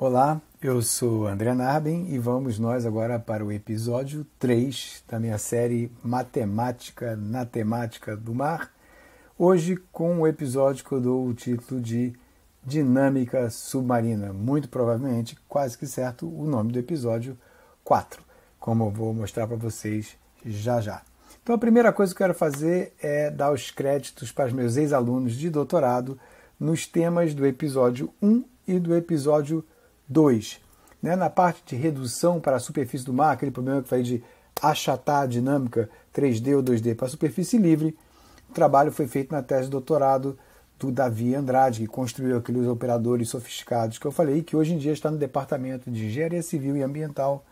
Olá, eu sou André Narben e vamos nós agora para o episódio 3 da minha série Matemática na Temática do Mar. Hoje com o episódio que eu dou o título de Dinâmica Submarina. Muito provavelmente, quase que certo, o nome do episódio 4, como eu vou mostrar para vocês já já. Então a primeira coisa que eu quero fazer é dar os créditos para os meus ex-alunos de doutorado nos temas do episódio 1 e do episódio 2 2. Né, na parte de redução para a superfície do mar, aquele problema que eu falei de achatar a dinâmica 3D ou 2D para a superfície livre, o trabalho foi feito na tese de doutorado do Davi Andrade, que construiu aqueles operadores sofisticados que eu falei, que hoje em dia está no Departamento de Engenharia Civil e Ambiental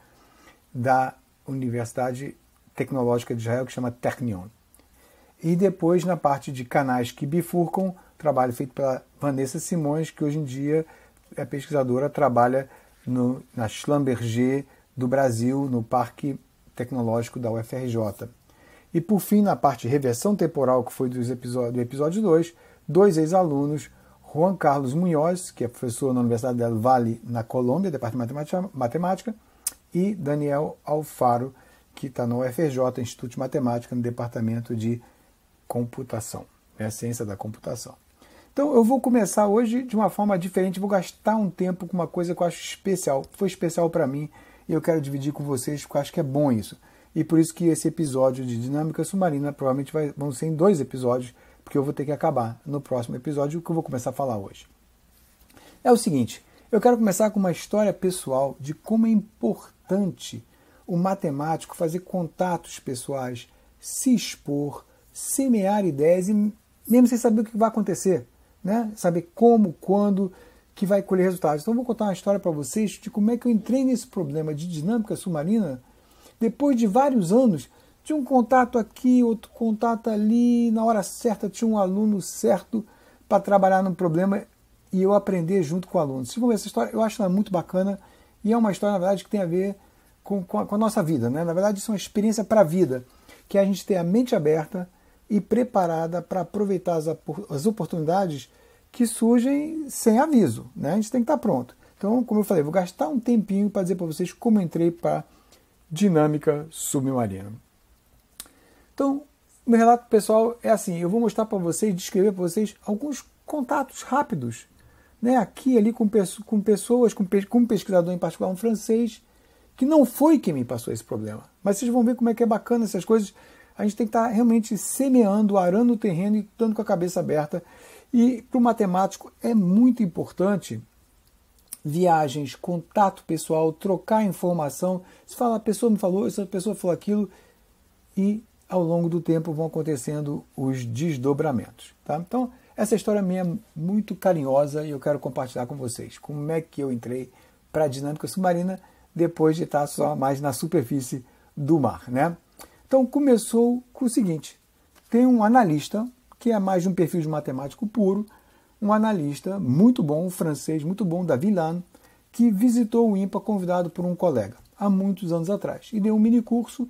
da Universidade Tecnológica de Israel, que chama Technion. E depois, na parte de canais que bifurcam, trabalho feito pela Vanessa Simões, que hoje em dia é pesquisadora, trabalha no, na Schlamberger do Brasil, no Parque Tecnológico da UFRJ. E por fim, na parte reversão temporal, que foi dos do episódio 2, dois ex-alunos, Juan Carlos Munhoz, que é professor na Universidade del Valle, na Colômbia, Departamento de Matemática, e Daniel Alfaro, que está no UFRJ, Instituto de Matemática, no Departamento de Computação, é né, a Ciência da Computação. Então eu vou começar hoje de uma forma diferente, vou gastar um tempo com uma coisa que eu acho especial, foi especial para mim e eu quero dividir com vocês porque eu acho que é bom isso. E por isso que esse episódio de Dinâmica Submarina provavelmente vai, vão ser em dois episódios, porque eu vou ter que acabar no próximo episódio, que eu vou começar a falar hoje. É o seguinte, eu quero começar com uma história pessoal de como é importante o matemático fazer contatos pessoais, se expor, semear ideias e mesmo sem saber o que vai acontecer né? Saber como, quando, que vai colher resultados. Então, vou contar uma história para vocês de como é que eu entrei nesse problema de dinâmica submarina depois de vários anos tinha um contato aqui, outro contato ali, na hora certa tinha um aluno certo para trabalhar no problema e eu aprender junto com o aluno. Vocês vão ver essa história, eu acho ela muito bacana e é uma história, na verdade, que tem a ver com, com, a, com a nossa vida. Né? Na verdade, isso é uma experiência para a vida, que é a gente ter a mente aberta, e preparada para aproveitar as, as oportunidades que surgem sem aviso. Né? A gente tem que estar tá pronto. Então, como eu falei, vou gastar um tempinho para dizer para vocês como entrei para dinâmica submarina. Então, meu relato pessoal é assim: eu vou mostrar para vocês, descrever para vocês alguns contatos rápidos, né? Aqui ali com, com pessoas, com, com um pesquisador em particular, um francês, que não foi quem me passou esse problema. Mas vocês vão ver como é que é bacana essas coisas a gente tem que estar realmente semeando, arando o terreno e estando com a cabeça aberta. E para o matemático é muito importante viagens, contato pessoal, trocar informação. Se fala, a pessoa me falou, essa pessoa falou aquilo, e ao longo do tempo vão acontecendo os desdobramentos. Tá? Então, essa história minha é muito carinhosa e eu quero compartilhar com vocês como é que eu entrei para a dinâmica submarina depois de estar só mais na superfície do mar. Né? Então começou com o seguinte: tem um analista, que é mais de um perfil de matemático puro, um analista muito bom, um francês muito bom, Davi Lan, que visitou o IMPA convidado por um colega há muitos anos atrás e deu um mini curso.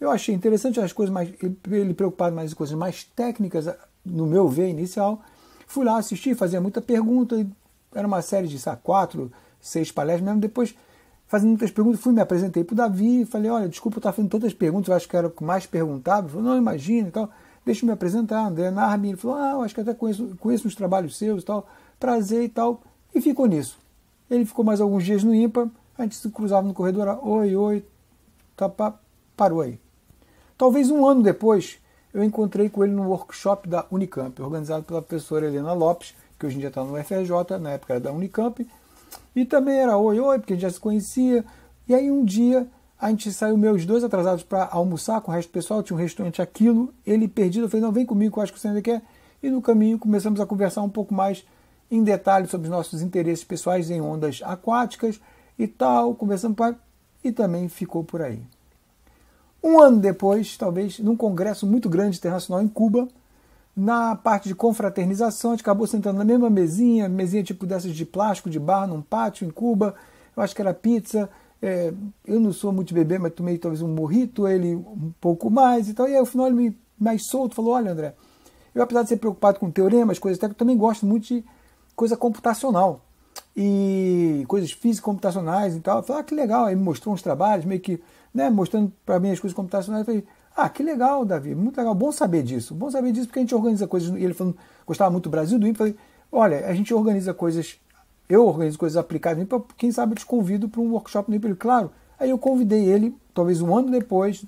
Eu achei interessante as coisas mais. ele preocupado mais em coisas mais técnicas, no meu ver, inicial. Fui lá assistir, fazia muita pergunta, era uma série de sabe, quatro, seis palestras mesmo. Depois fazendo muitas perguntas, fui, me apresentei para o Davi e falei, olha, desculpa, eu estava fazendo tantas perguntas, eu acho que era o que mais perguntado Ele falou, não, imagina então deixa eu me apresentar, André Narmi. Ele falou, ah, eu acho que até conheço, conheço os trabalhos seus e tal, prazer e tal. E ficou nisso. Ele ficou mais alguns dias no IMPA, a gente se cruzava no corredor, oi, oi, tá, pá, parou aí. Talvez um ano depois, eu encontrei com ele num workshop da Unicamp, organizado pela professora Helena Lopes, que hoje em dia está no UFRJ, na época era da Unicamp, e também era oi, oi, porque a gente já se conhecia. E aí um dia a gente saiu, meus dois atrasados, para almoçar com o resto do pessoal, tinha um restaurante aquilo, ele perdido, eu falei, não, vem comigo, eu acho que você ainda quer. E no caminho começamos a conversar um pouco mais em detalhe sobre os nossos interesses pessoais em ondas aquáticas e tal, conversando para... e também ficou por aí. Um ano depois, talvez, num congresso muito grande internacional em Cuba, na parte de confraternização, a gente acabou sentando na mesma mesinha, mesinha tipo dessas de plástico, de bar, num pátio em Cuba. Eu acho que era pizza. É, eu não sou muito bebê, mas tomei talvez um morrito, ele um pouco mais e tal. E aí, ao final, ele me, mais solto falou: Olha, André, eu apesar de ser preocupado com teoremas, coisas técnicas, também gosto muito de coisa computacional e coisas físicas computacionais e tal. Eu falei: Ah, que legal. Aí me mostrou uns trabalhos, meio que né, mostrando para mim as coisas computacionais. Eu falei: ah, que legal, Davi, muito legal, bom saber disso, bom saber disso, porque a gente organiza coisas. E ele falou, gostava muito do Brasil do IMP, falei, olha, a gente organiza coisas, eu organizo coisas aplicadas no IMP, quem sabe eu te convido para um workshop no IMP. Claro, aí eu convidei ele, talvez um ano depois,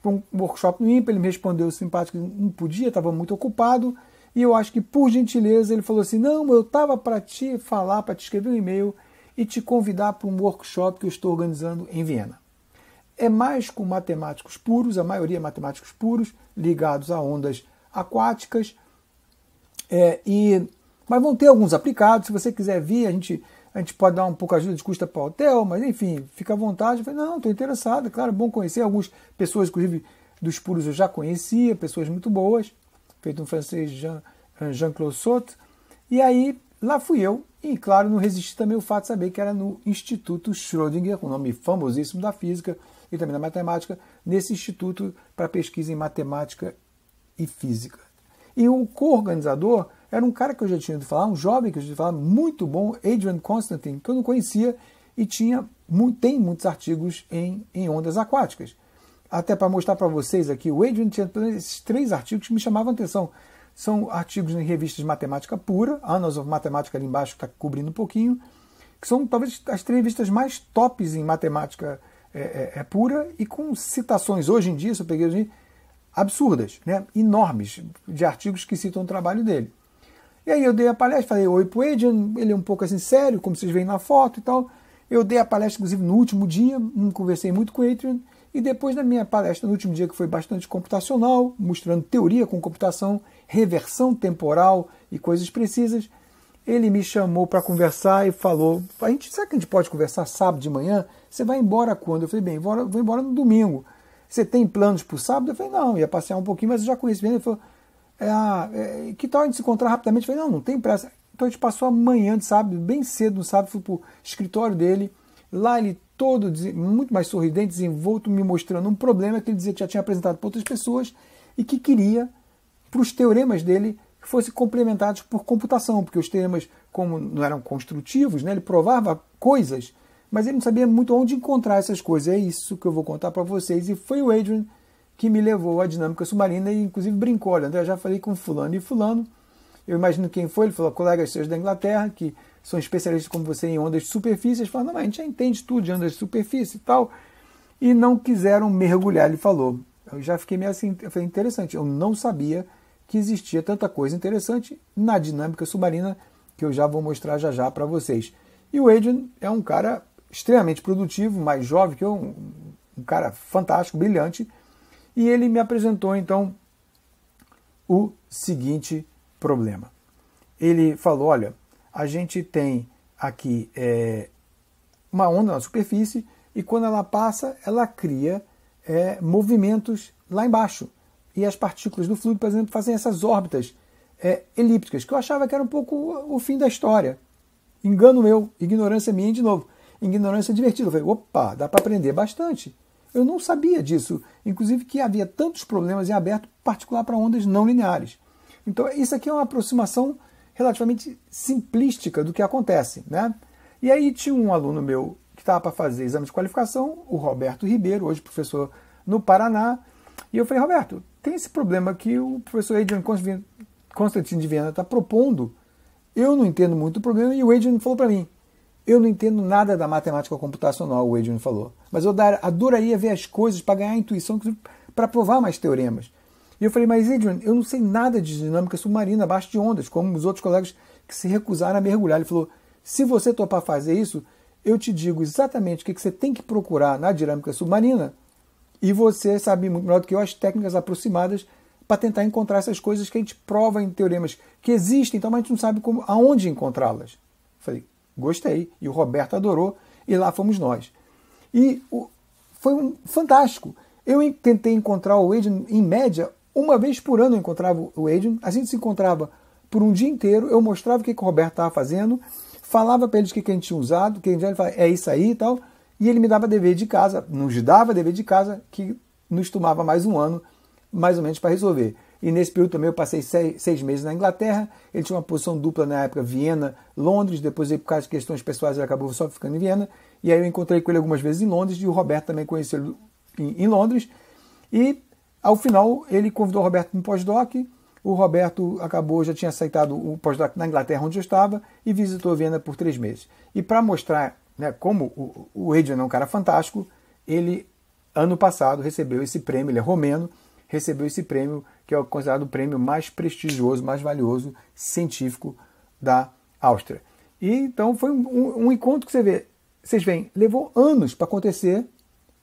para um workshop no IMP, ele me respondeu simpático não podia, estava muito ocupado, e eu acho que, por gentileza, ele falou assim: não, eu estava para te falar, para te escrever um e-mail e te convidar para um workshop que eu estou organizando em Viena é mais com matemáticos puros, a maioria é matemáticos puros, ligados a ondas aquáticas. É, e, mas vão ter alguns aplicados. Se você quiser vir, a gente, a gente pode dar um pouco de ajuda de custa para o hotel, mas enfim, fica à vontade. Falei, não, estou interessado, é claro, bom conhecer algumas pessoas, inclusive dos puros eu já conhecia, pessoas muito boas, feito um francês Jean, eh, Jean-Claude Soto. E aí, lá fui eu, e claro, não resisti também o fato de saber que era no Instituto Schrödinger, o um nome famosíssimo da física, e também da matemática nesse Instituto para Pesquisa em Matemática e Física. E o co-organizador era um cara que eu já tinha ouvido falar, um jovem que eu já tinha falar, muito bom, Adrian Constantine, que eu não conhecia e tinha, tem muitos artigos em, em ondas aquáticas. Até para mostrar para vocês aqui, o Adrian tinha esses três artigos que me chamavam atenção. São artigos em revistas de matemática pura, Annals of Matemática ali embaixo está cobrindo um pouquinho, que são talvez as três revistas mais tops em matemática pura é, é, é, pura e com citações, hoje em dia, se eu peguei hoje, absurdas, né? enormes, de artigos que citam o trabalho dele. E aí eu dei a palestra, falei, oi pro Adrian, ele é um pouco assim sério, como vocês veem na foto e tal. Eu dei a palestra, inclusive, no último dia, não hum, conversei muito com o Adrian, e depois na minha palestra no último dia, que foi bastante computacional, mostrando teoria com computação, reversão temporal e coisas precisas, ele me chamou para conversar e falou: a gente, será que a gente pode conversar sábado de manhã? Você vai embora quando? Eu falei: bem, vou, vou embora no domingo. Você tem planos para o sábado? Eu falei: não, ia passear um pouquinho, mas eu já conheci ele. Ele falou: é, ah, é, que tal a gente se encontrar rapidamente? Eu falei: não, não tem pressa. Então a gente passou amanhã de sábado, bem cedo no sábado, fui para o escritório dele. Lá ele todo muito mais sorridente, desenvolto, me mostrando um problema que ele dizia que já tinha apresentado para outras pessoas e que queria, para os teoremas dele, que fossem complementados por computação, porque os temas, como não eram construtivos, né, ele provava coisas, mas ele não sabia muito onde encontrar essas coisas. É isso que eu vou contar para vocês. E foi o Adrian que me levou à dinâmica submarina e, inclusive, brincou: olha, André, já falei com Fulano e Fulano. Eu imagino quem foi. Ele falou: colegas seus da Inglaterra, que são especialistas como você em ondas de superfície. Eles falaram: não, mas a gente já entende tudo de ondas de superfície e tal. E não quiseram mergulhar, ele falou. Eu já fiquei meio assim, eu falei, interessante, eu não sabia que existia tanta coisa interessante na dinâmica submarina que eu já vou mostrar já já para vocês. E o Adrian é um cara extremamente produtivo, mais jovem que eu, um, um cara fantástico, brilhante, e ele me apresentou então o seguinte problema. Ele falou: olha, a gente tem aqui é, uma onda na superfície e quando ela passa, ela cria é, movimentos lá embaixo e as partículas do fluido, por exemplo, fazem essas órbitas é, elípticas, que eu achava que era um pouco o fim da história. Engano meu, ignorância minha de novo. Ignorância divertida. Eu falei, opa, dá para aprender bastante. Eu não sabia disso, inclusive que havia tantos problemas em aberto, particular para ondas não lineares. Então, isso aqui é uma aproximação relativamente simplística do que acontece. Né? E aí tinha um aluno meu que estava para fazer exame de qualificação, o Roberto Ribeiro, hoje professor no Paraná, e eu falei, Roberto, tem esse problema que o professor Adrian Constantin de Viena está propondo. Eu não entendo muito o problema e o Adrian falou para mim. Eu não entendo nada da matemática computacional, o Adrian falou. Mas eu adoraria ver as coisas para ganhar intuição, para provar mais teoremas. E eu falei, mas Adrian, eu não sei nada de dinâmica submarina, abaixo de ondas, como os outros colegas que se recusaram a mergulhar. Ele falou, se você topar fazer isso, eu te digo exatamente o que você tem que procurar na dinâmica submarina e você sabe muito melhor do que eu as técnicas aproximadas para tentar encontrar essas coisas que a gente prova em teoremas que existem, então mas a gente não sabe como, aonde encontrá-las. Falei, gostei. E o Roberto adorou, e lá fomos nós. E o, foi um fantástico. Eu tentei encontrar o Adrian, em média, uma vez por ano eu encontrava o Adrian, a gente se encontrava por um dia inteiro, eu mostrava o que, que o Roberto estava fazendo, falava para eles o que, que a gente tinha usado, que a gente falava, é isso aí e tal e ele me dava dever de casa, nos dava dever de casa, que nos tomava mais um ano, mais ou menos, para resolver. E nesse período também eu passei seis, meses na Inglaterra. Ele tinha uma posição dupla na época, Viena, Londres. Depois, por causa de questões pessoais, ele acabou só ficando em Viena. E aí eu encontrei com ele algumas vezes em Londres e o Roberto também conheceu ele em, Londres. E ao final, ele convidou o Roberto para um pós-doc. O Roberto acabou, já tinha aceitado o pós-doc na Inglaterra, onde eu estava, e visitou Viena por três meses. E para mostrar né? Como o, o Adrian é um cara fantástico, ele, ano passado, recebeu esse prêmio, ele é romeno, recebeu esse prêmio, que é considerado o prêmio mais prestigioso, mais valioso científico da Áustria. E então foi um, um, encontro que você vê, vocês veem, levou anos para acontecer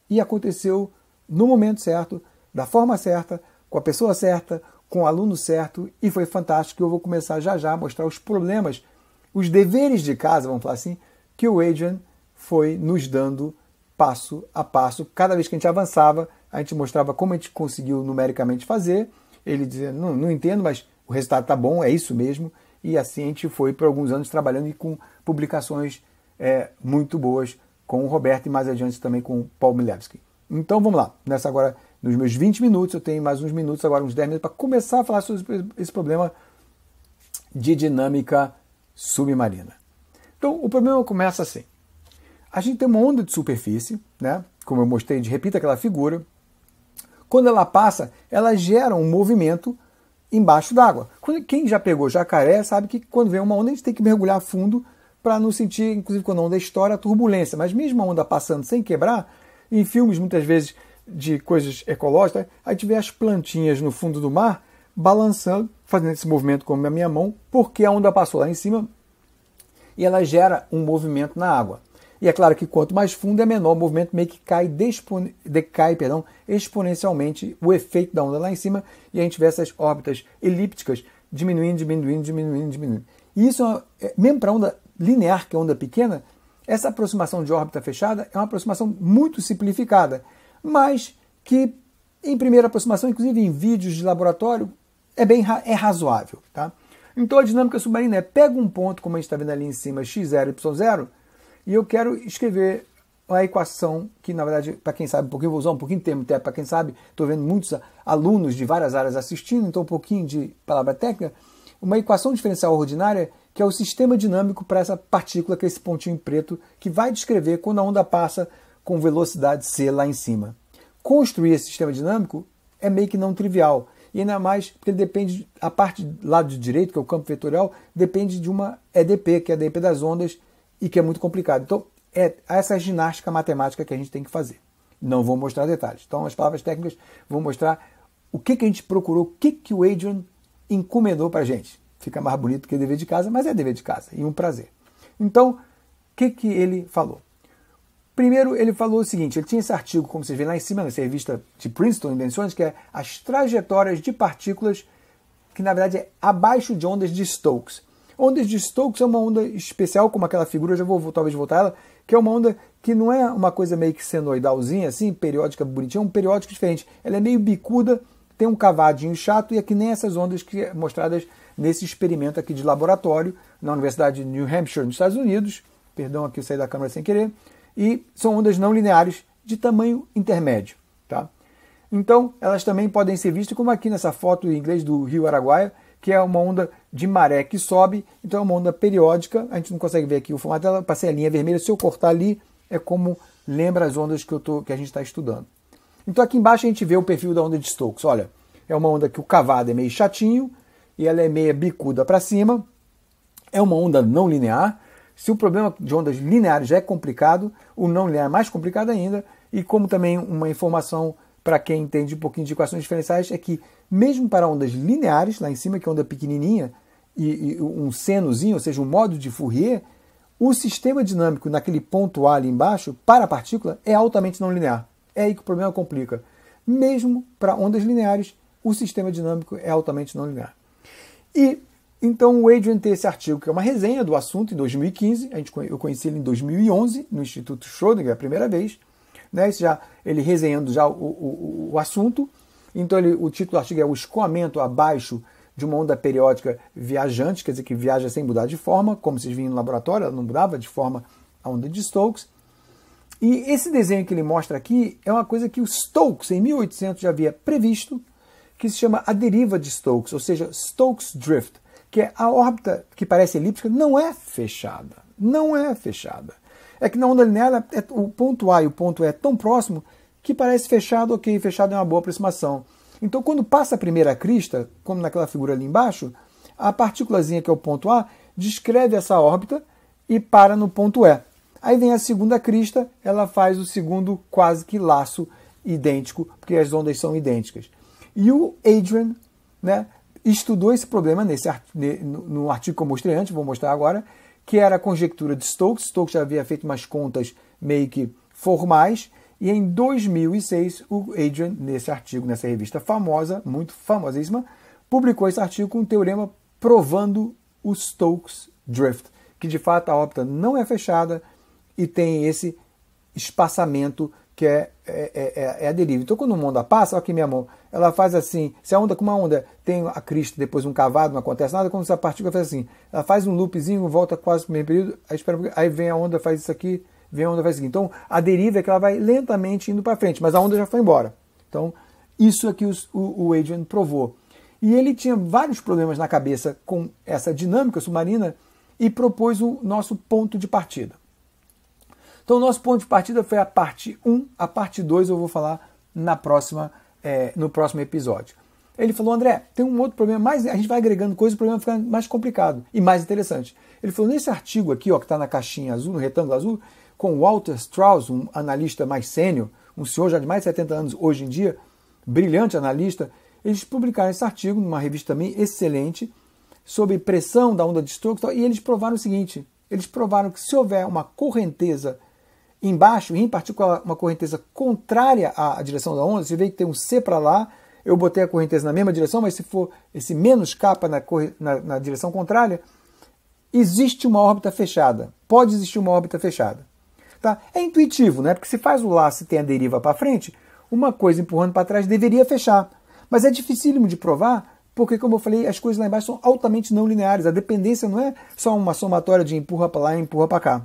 e aconteceu no momento certo, da forma certa, com a pessoa certa, com o aluno certo, e foi fantástico. Eu vou começar já já a mostrar os problemas, os deveres de casa, vamos falar assim, que o Adrian foi nos dando passo a passo. Cada vez que a gente avançava, a gente mostrava como a gente conseguiu numericamente fazer. Ele dizia: Não, não entendo, mas o resultado está bom, é isso mesmo. E assim a gente foi por alguns anos trabalhando e com publicações é, muito boas com o Roberto e mais adiante também com o Paul Milevski. Então vamos lá, nessa agora, nos meus 20 minutos, eu tenho mais uns minutos, agora uns 10 minutos, para começar a falar sobre esse problema de dinâmica submarina. Então, o problema começa assim. A gente tem uma onda de superfície, né? como eu mostrei, de repita aquela figura. Quando ela passa, ela gera um movimento embaixo d'água. Quem já pegou jacaré sabe que quando vem uma onda, a gente tem que mergulhar fundo para não sentir, inclusive quando a onda estoura, a turbulência. Mas mesmo a onda passando sem quebrar, em filmes muitas vezes de coisas ecológicas, a gente vê as plantinhas no fundo do mar balançando, fazendo esse movimento com a minha mão, porque a onda passou lá em cima, e ela gera um movimento na água. E é claro que quanto mais fundo é menor, o movimento meio que cai, decai perdão, exponencialmente o efeito da onda lá em cima e a gente vê essas órbitas elípticas diminuindo, diminuindo, diminuindo, diminuindo. E isso, é, é, mesmo para onda linear, que é onda pequena, essa aproximação de órbita fechada é uma aproximação muito simplificada, mas que em primeira aproximação, inclusive em vídeos de laboratório, é bem é razoável. Tá? Então a dinâmica submarina é pega um ponto, como a gente está vendo ali em cima, x0, y0, e eu quero escrever a equação que, na verdade, para quem sabe um pouquinho, vou usar um pouquinho de termo até para quem sabe, estou vendo muitos alunos de várias áreas assistindo, então um pouquinho de palavra técnica, uma equação diferencial ordinária que é o sistema dinâmico para essa partícula, que é esse pontinho preto, que vai descrever quando a onda passa com velocidade c lá em cima. Construir esse sistema dinâmico é meio que não trivial e ainda mais porque ele depende, a parte do lado direito, que é o campo vetorial, depende de uma EDP, que é a EDP das ondas, e que é muito complicado. Então, é essa ginástica matemática que a gente tem que fazer. Não vou mostrar detalhes. Então, as palavras técnicas vão mostrar o que, que a gente procurou, o que, que o Adrian encomendou para a gente. Fica mais bonito que dever de casa, mas é dever de casa e um prazer. Então, o que, que ele falou? Primeiro, ele falou o seguinte: ele tinha esse artigo, como vocês veem lá em cima, nessa revista de Princeton Invenções, que é As Trajetórias de Partículas, que na verdade é abaixo de ondas de Stokes. Ondas de Stokes é uma onda especial, como aquela figura, eu já vou talvez voltar ela, que é uma onda que não é uma coisa meio que senoidalzinha, assim, periódica bonitinha, é um periódico diferente. Ela é meio bicuda, tem um cavadinho chato e é que nem essas ondas que é mostradas nesse experimento aqui de laboratório na Universidade de New Hampshire, nos Estados Unidos. Perdão aqui, eu saí da câmera sem querer e são ondas não lineares de tamanho intermédio. Tá? Então, elas também podem ser vistas como aqui nessa foto em inglês do Rio Araguaia, que é uma onda de maré que sobe, então é uma onda periódica, a gente não consegue ver aqui o formato dela, passei a linha vermelha, se eu cortar ali, é como lembra as ondas que, eu tô, que a gente está estudando. Então aqui embaixo a gente vê o perfil da onda de Stokes, olha, é uma onda que o cavado é meio chatinho, e ela é meia bicuda para cima, é uma onda não linear, se o problema de ondas lineares já é complicado, o não linear é mais complicado ainda. E como também uma informação para quem entende um pouquinho de equações diferenciais é que mesmo para ondas lineares, lá em cima que é onda pequenininha e, e um senozinho, ou seja, um modo de Fourier, o sistema dinâmico naquele ponto A ali embaixo, para a partícula, é altamente não linear. É aí que o problema complica. Mesmo para ondas lineares, o sistema dinâmico é altamente não linear. E então o Adrian tem esse artigo, que é uma resenha do assunto, em 2015, a gente, eu conheci ele em 2011, no Instituto Schrödinger, a primeira vez, né, Esse já, ele resenhando já o, o, o assunto, então ele, o título do artigo é O Escoamento Abaixo de uma Onda Periódica Viajante, quer dizer, que viaja sem mudar de forma, como vocês viram no laboratório, ela não mudava de forma a onda de Stokes, e esse desenho que ele mostra aqui é uma coisa que o Stokes, em 1800, já havia previsto, que se chama a deriva de Stokes, ou seja, Stokes Drift, que é a órbita que parece elíptica não é fechada. Não é fechada. É que na onda linear é, o ponto A e o ponto E é tão próximo que parece fechado, ok, fechado é uma boa aproximação. Então, quando passa a primeira crista, como naquela figura ali embaixo, a partículazinha que é o ponto A descreve essa órbita e para no ponto E. Aí vem a segunda crista, ela faz o segundo quase que laço idêntico, porque as ondas são idênticas. E o Adrian, né, estudou esse problema nesse no artigo que eu mostrei antes, vou mostrar agora, que era a conjectura de Stokes. Stokes já havia feito umas contas meio que formais, e em 2006 o Adrian, nesse artigo, nessa revista famosa, muito famosíssima, publicou esse artigo com um teorema provando o Stokes Drift, que de fato a órbita não é fechada e tem esse espaçamento que é, é, é, é a deriva. Então quando o mundo passa, olha aqui minha mão, ela faz assim. Se a onda, com uma onda tem a crista, depois um cavado, não acontece nada, quando essa partícula faz assim, ela faz um loopzinho, volta quase o mesmo período, aí, espera, aí vem a onda, faz isso aqui, vem a onda, faz isso aqui. Então, a deriva é que ela vai lentamente indo para frente, mas a onda já foi embora. Então, isso é que os, o, o Adrian provou. E ele tinha vários problemas na cabeça com essa dinâmica submarina e propôs o nosso ponto de partida. Então, o nosso ponto de partida foi a parte 1, a parte 2 eu vou falar na próxima é, no próximo episódio. Ele falou, André, tem um outro problema, mas a gente vai agregando coisas, o problema fica mais complicado e mais interessante. Ele falou, nesse artigo aqui, ó, que está na caixinha azul, no retângulo azul, com Walter Strauss, um analista mais sênior, um senhor já de mais de 70 anos hoje em dia, brilhante analista, eles publicaram esse artigo numa revista também excelente, sobre pressão da onda de stroke, e eles provaram o seguinte, eles provaram que se houver uma correnteza embaixo, em particular uma correnteza contrária à direção da onda, se vê que tem um C para lá, eu botei a correnteza na mesma direção, mas se for esse menos capa na, na, na direção contrária, existe uma órbita fechada. Pode existir uma órbita fechada. Tá? É intuitivo, né? Porque se faz o laço e tem a deriva para frente, uma coisa empurrando para trás deveria fechar. Mas é dificílimo de provar, porque, como eu falei, as coisas lá embaixo são altamente não lineares. A dependência não é só uma somatória de empurra para lá e empurra para cá.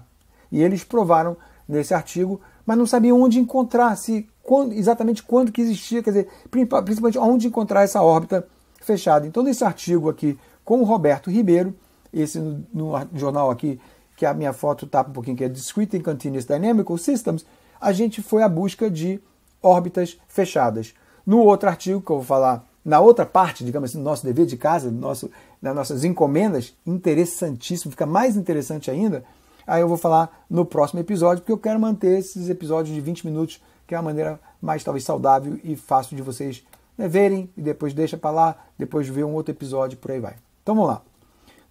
E eles provaram nesse artigo, mas não sabia onde encontrar, se quando, exatamente quando que existia, quer dizer, principalmente onde encontrar essa órbita fechada. Então, nesse artigo aqui com o Roberto Ribeiro, esse no, no jornal aqui, que a minha foto tapa um pouquinho, que é Discrete and Continuous Dynamical Systems, a gente foi à busca de órbitas fechadas. No outro artigo, que eu vou falar na outra parte, digamos assim, do nosso dever de casa, do nosso, das nossas encomendas, interessantíssimo, fica mais interessante ainda, Aí eu vou falar no próximo episódio, porque eu quero manter esses episódios de 20 minutos, que é a maneira mais talvez saudável e fácil de vocês né, verem, e depois deixa para lá, depois vê um outro episódio, por aí vai. Então vamos lá.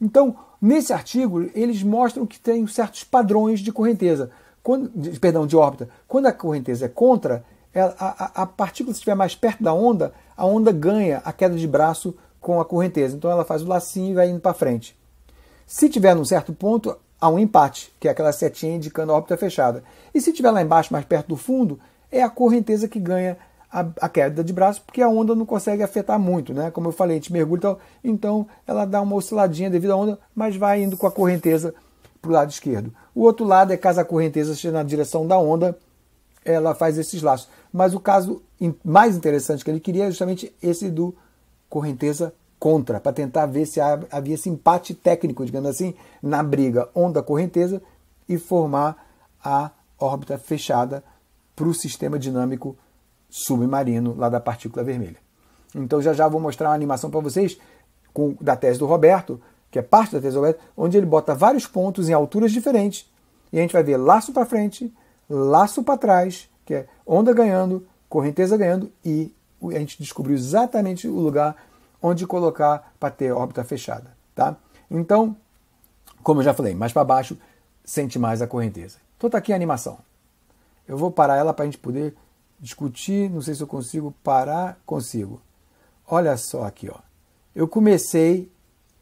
Então, nesse artigo, eles mostram que tem certos padrões de correnteza. Quando, de, perdão, de órbita. Quando a correnteza é contra, ela, a, a, partícula, se estiver mais perto da onda, a onda ganha a queda de braço com a correnteza. Então ela faz o lacinho e vai indo para frente. Se tiver num certo ponto, a um empate, que é aquela setinha indicando a órbita fechada. E se estiver lá embaixo, mais perto do fundo, é a correnteza que ganha a, a, queda de braço, porque a onda não consegue afetar muito, né? Como eu falei, a gente mergulha e tal, então ela dá uma osciladinha devido à onda, mas vai indo com a correnteza para o lado esquerdo. O outro lado é caso a correnteza esteja na direção da onda, ela faz esses laços. Mas o caso mais interessante que ele queria é justamente esse do correnteza contra, para tentar ver se havia esse empate técnico, digamos assim, na briga onda-correnteza e formar a órbita fechada para o sistema dinâmico submarino lá da partícula vermelha. Então já já vou mostrar uma animação para vocês com, da tese do Roberto, que é parte da tese do Roberto, onde ele bota vários pontos em alturas diferentes e a gente vai ver laço para frente, laço para trás, que é onda ganhando, correnteza ganhando e a gente descobriu exatamente o lugar onde colocar para ter órbita fechada, tá? Então, como eu já falei, mais para baixo sente mais a correnteza. Então tá aqui a animação. Eu vou parar ela para a gente poder discutir, não sei se eu consigo parar, consigo. Olha só aqui, ó. Eu comecei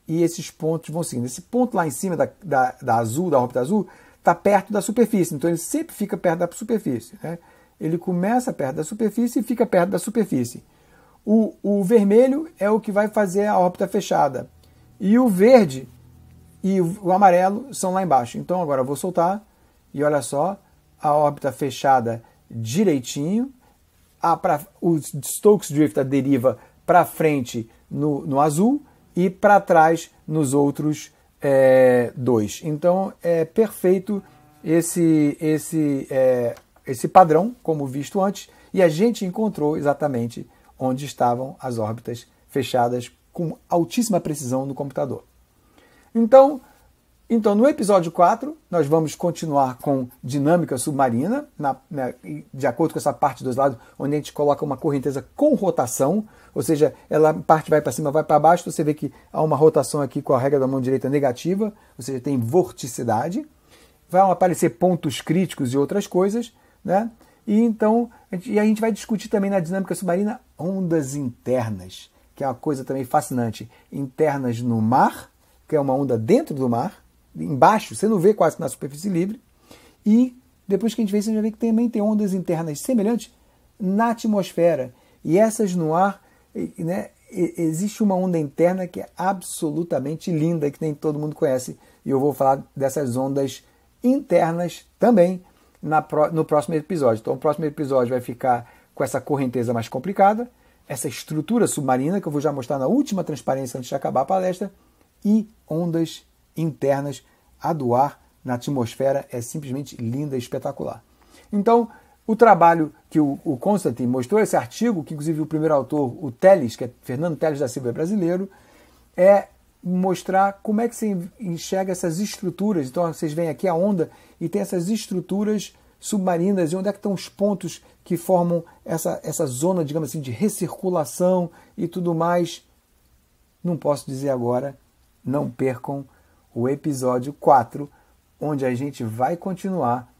e esses pontos vão seguindo. Esse ponto lá em cima da, da, da azul, da órbita azul, está perto da superfície, então ele sempre fica perto da superfície. Né? Ele começa perto da superfície e fica perto da superfície. O, o vermelho é o que vai fazer a órbita fechada. E o verde e o amarelo são lá embaixo. Então agora eu vou soltar e olha só, a órbita fechada direitinho. A pra, o Stokes Drift, a deriva para frente no, no azul e para trás nos outros é, dois. Então é perfeito esse, esse, é, esse padrão, como visto antes, e a gente encontrou exatamente onde estavam as órbitas fechadas com altíssima precisão no computador. Então, então no episódio 4, nós vamos continuar com dinâmica submarina, na, na, né, de acordo com essa parte dos lados, onde a gente coloca uma correnteza com rotação, ou seja, ela parte vai para cima, vai para baixo, você vê que há uma rotação aqui com a regra da mão direita negativa, ou seja, tem vorticidade. Vão aparecer pontos críticos e outras coisas, né? E então, e a gente vai discutir também na dinâmica submarina ondas internas, que é uma coisa também fascinante. Internas no mar, que é uma onda dentro do mar, embaixo, você não vê quase na superfície livre. E depois que a gente vê, você já vê que também tem ondas internas semelhantes na atmosfera. E essas no ar, né, existe uma onda interna que é absolutamente linda, que nem todo mundo conhece. E eu vou falar dessas ondas internas também na, no próximo episódio. Então, o próximo episódio vai ficar com essa correnteza mais complicada, essa estrutura submarina, que eu vou já mostrar na última transparência antes de acabar a palestra, e ondas internas a ar na atmosfera é simplesmente linda e espetacular. Então, o trabalho que o, o Constantin mostrou, esse artigo, que inclusive o primeiro autor, o Teles, que é Fernando Teles da Silva é brasileiro, é mostrar como é que se enxerga essas estruturas. Então vocês veem aqui a onda e tem essas estruturas submarinas e onde é que estão os pontos que formam essa, essa zona, digamos assim, de recirculação e tudo mais. Não posso dizer agora, não percam o episódio 4, onde a gente vai continuar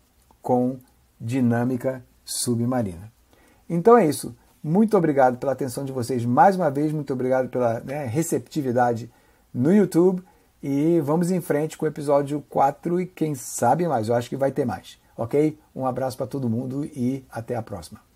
com dinâmica submarina. Então é isso. Muito obrigado pela atenção de vocês mais uma vez, muito obrigado pela né, receptividade no YouTube. E vamos em frente com o episódio 4 e quem sabe mais. Eu acho que vai ter mais. Ok? Um abraço para todo mundo e até a próxima.